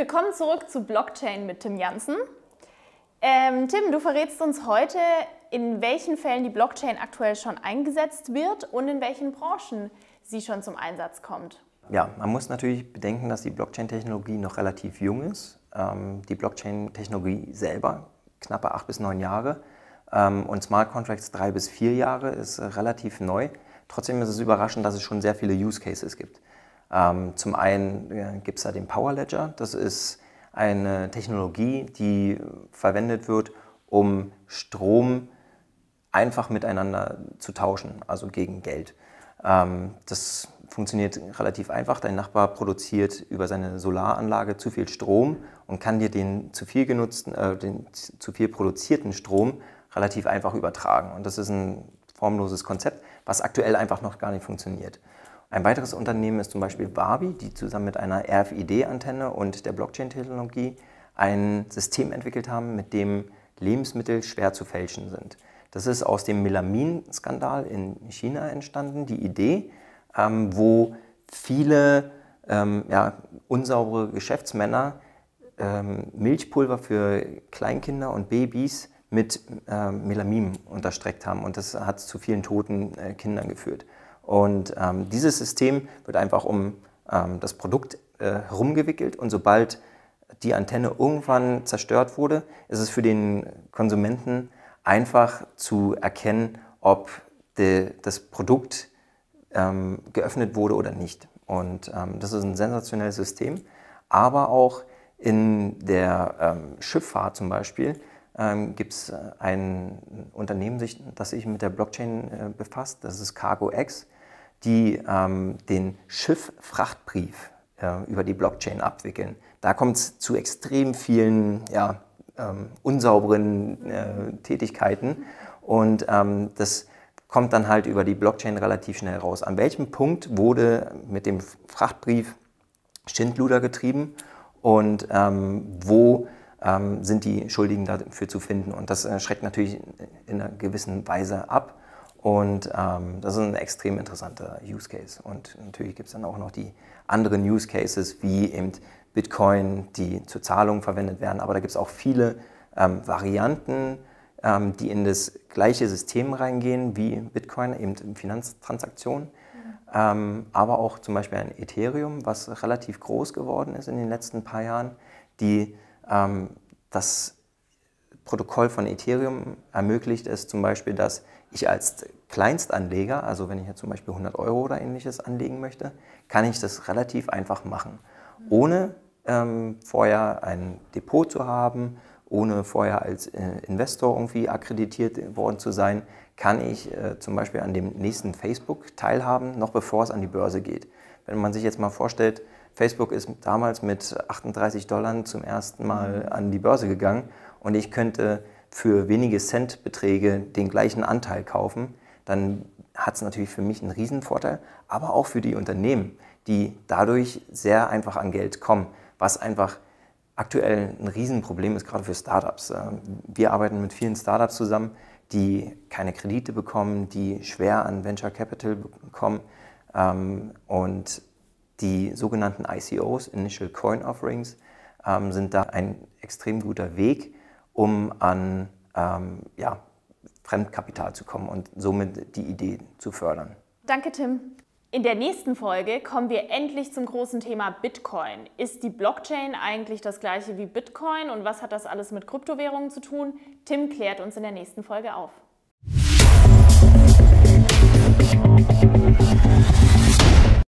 Willkommen zurück zu Blockchain mit Tim Jansen. Ähm, Tim, du verrätst uns heute, in welchen Fällen die Blockchain aktuell schon eingesetzt wird und in welchen Branchen sie schon zum Einsatz kommt. Ja, man muss natürlich bedenken, dass die Blockchain-Technologie noch relativ jung ist. Ähm, die Blockchain-Technologie selber knappe acht bis neun Jahre ähm, und Smart Contracts drei bis vier Jahre ist relativ neu. Trotzdem ist es überraschend, dass es schon sehr viele Use Cases gibt. Ähm, zum einen gibt es da den Power Ledger. Das ist eine Technologie, die verwendet wird, um Strom einfach miteinander zu tauschen, also gegen Geld. Ähm, das funktioniert relativ einfach. Dein Nachbar produziert über seine Solaranlage zu viel Strom und kann dir den zu viel genutzten, äh, den zu viel produzierten Strom relativ einfach übertragen. Und das ist ein formloses Konzept, was aktuell einfach noch gar nicht funktioniert. Ein weiteres Unternehmen ist zum Beispiel Barbie, die zusammen mit einer RFID-Antenne und der Blockchain-Technologie ein System entwickelt haben, mit dem Lebensmittel schwer zu fälschen sind. Das ist aus dem Melamin-Skandal in China entstanden, die Idee, ähm, wo viele ähm, ja, unsaubere Geschäftsmänner ähm, Milchpulver für Kleinkinder und Babys mit äh, Melamin unterstreckt haben. Und das hat zu vielen toten äh, Kindern geführt. Und ähm, dieses System wird einfach um ähm, das Produkt äh, herumgewickelt und sobald die Antenne irgendwann zerstört wurde, ist es für den Konsumenten einfach zu erkennen, ob de, das Produkt ähm, geöffnet wurde oder nicht. Und ähm, das ist ein sensationelles System, aber auch in der ähm, Schifffahrt zum Beispiel ähm, gibt es äh, ein Unternehmen, das sich mit der Blockchain äh, befasst, das ist CargoX, die ähm, den Schifffrachtbrief äh, über die Blockchain abwickeln. Da kommt es zu extrem vielen ja, ähm, unsauberen äh, Tätigkeiten und ähm, das kommt dann halt über die Blockchain relativ schnell raus. An welchem Punkt wurde mit dem Frachtbrief Schindluder getrieben und ähm, wo ähm, sind die Schuldigen dafür zu finden. Und das äh, schreckt natürlich in einer gewissen Weise ab. Und ähm, das ist ein extrem interessanter Use Case. Und natürlich gibt es dann auch noch die anderen Use Cases, wie eben Bitcoin, die zur Zahlung verwendet werden. Aber da gibt es auch viele ähm, Varianten, ähm, die in das gleiche System reingehen wie Bitcoin, eben in Finanztransaktionen. Mhm. aber auch zum Beispiel ein Ethereum, was relativ groß geworden ist in den letzten paar Jahren, die ähm, das Protokoll von Ethereum ermöglicht es zum Beispiel, dass ich als Kleinstanleger, also wenn ich jetzt zum Beispiel 100 Euro oder ähnliches anlegen möchte, kann ich das relativ einfach machen, ohne ähm, vorher ein Depot zu haben, ohne vorher als äh, Investor irgendwie akkreditiert worden zu sein, kann ich äh, zum Beispiel an dem nächsten Facebook teilhaben, noch bevor es an die Börse geht. Wenn man sich jetzt mal vorstellt, Facebook ist damals mit 38 Dollar zum ersten Mal mhm. an die Börse gegangen und ich könnte für wenige Centbeträge den gleichen Anteil kaufen, dann hat es natürlich für mich einen Riesenvorteil, aber auch für die Unternehmen, die dadurch sehr einfach an Geld kommen, was einfach aktuell ein Riesenproblem ist, gerade für Startups. Ähm, wir arbeiten mit vielen Startups zusammen, die keine Kredite bekommen, die schwer an Venture Capital kommen. Ähm, und die sogenannten ICOs, Initial Coin Offerings, ähm, sind da ein extrem guter Weg, um an ähm, ja, Fremdkapital zu kommen und somit die Idee zu fördern. Danke, Tim. In der nächsten Folge kommen wir endlich zum großen Thema Bitcoin. Ist die Blockchain eigentlich das gleiche wie Bitcoin und was hat das alles mit Kryptowährungen zu tun? Tim klärt uns in der nächsten Folge auf.